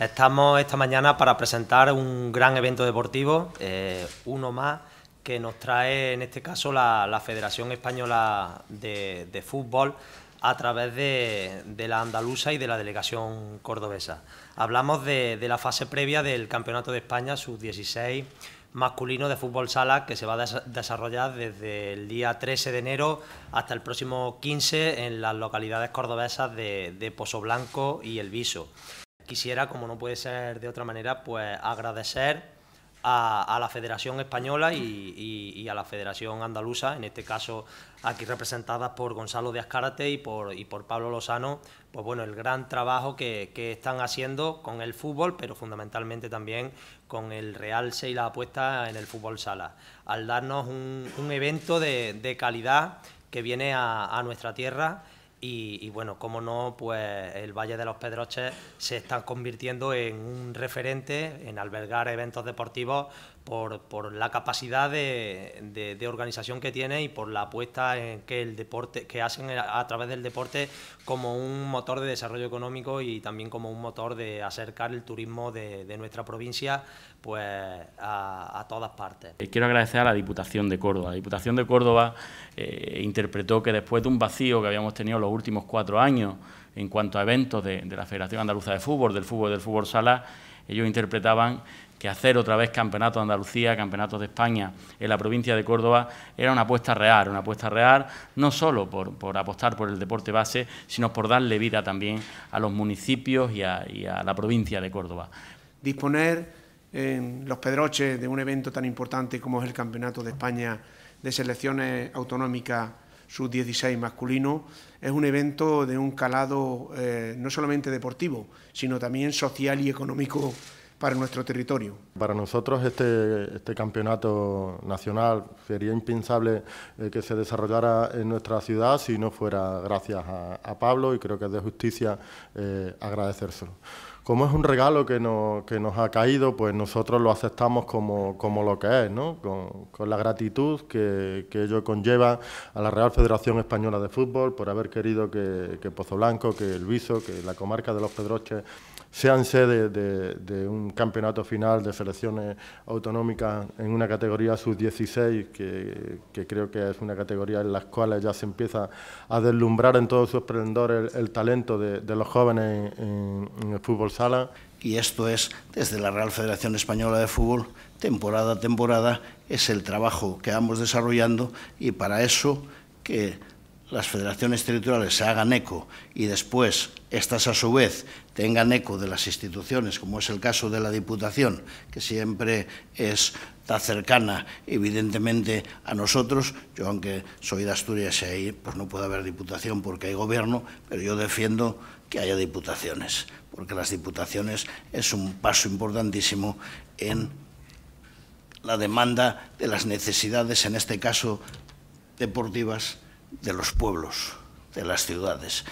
Estamos esta mañana para presentar un gran evento deportivo, eh, uno más que nos trae en este caso la, Federación Española de, Fútbol a través de, la andaluza y de la delegación cordobesa. Hablamos de, la fase previa del Campeonato de España Sub-16 masculino de fútbol sala que se va a desarrollar desde el día 13 de enero hasta el próximo 15 en las localidades cordobesas de, de Pozo Blanco y El Viso quisiera, como no puede ser de otra manera, pues agradecer a, la Federación Española y, a la Federación Andaluza, en este caso aquí representadas por Gonzalo de Azcárate y por, Pablo Lozano, pues bueno, el gran trabajo que, están haciendo con el fútbol, pero fundamentalmente también con el realce y la apuesta en el fútbol sala, al darnos un, evento de, calidad que viene a nuestra tierra y, bueno, como no, pues el Valle de los Pedroches se está convirtiendo en un referente en albergar eventos deportivos por, la capacidad de, organización que tiene y por la apuesta en que el deporte que hacen a través del deporte como un motor de desarrollo económico y también como un motor de acercar el turismo de, nuestra provincia pues a, todas partes. Eh, quiero agradecer a la Diputación de Córdoba. La Diputación de Córdoba eh, interpretó que después de un vacío que habíamos tenido los últimos cuatro años en cuanto a eventos de, la Federación Andaluza de Fútbol, del fútbol del fútbol sala, ellos interpretaban que hacer otra vez campeonato de Andalucía, campeonato de España en la provincia de Córdoba era una apuesta real, una apuesta real no solo por, apostar por el deporte base, sino por darle vida también a los municipios y a, la provincia de Córdoba. Disponer en eh, los Pedroches de un evento tan importante como es el Campeonato de España de Selecciones Autonómicas sub-16 masculino, es un evento de un calado eh, no solamente deportivo, sino también social y económico para nuestro territorio. Para nosotros este, este campeonato nacional sería impensable eh, que se desarrollara en nuestra ciudad si no fuera gracias a, Pablo y creo que es de justicia eh, agradecérselo como es un regalo que nos, nos ha caído, pues nosotros lo aceptamos como, lo que es, con, la gratitud que, ello conlleva a la Real Federación Española de Fútbol por haber querido que, Pozo Blanco, que El Viso, que la comarca de los Pedroches sean sede de, un campeonato final de selecciones autonómicas en una categoría sub-16, que, creo que es una categoría en la cual ya se empieza a deslumbrar en todo su esplendor el, talento de, los jóvenes en, en el fútbol y esto es desde la Real Federación Española de Fútbol, temporada a temporada, es el trabajo que vamos desarrollando y para eso que las federaciones territoriales se hagan eco y después estas a su vez tengan eco de las instituciones, como es el caso de la Diputación, que siempre es tan cercana evidentemente a nosotros. Yo, aunque soy de Asturias y ahí pues, no puede haber Diputación porque hay gobierno, pero yo defiendo que haya Diputaciones, porque las Diputaciones es un paso importantísimo en la demanda de las necesidades, en este caso deportivas, de los pueblos, de las ciudades.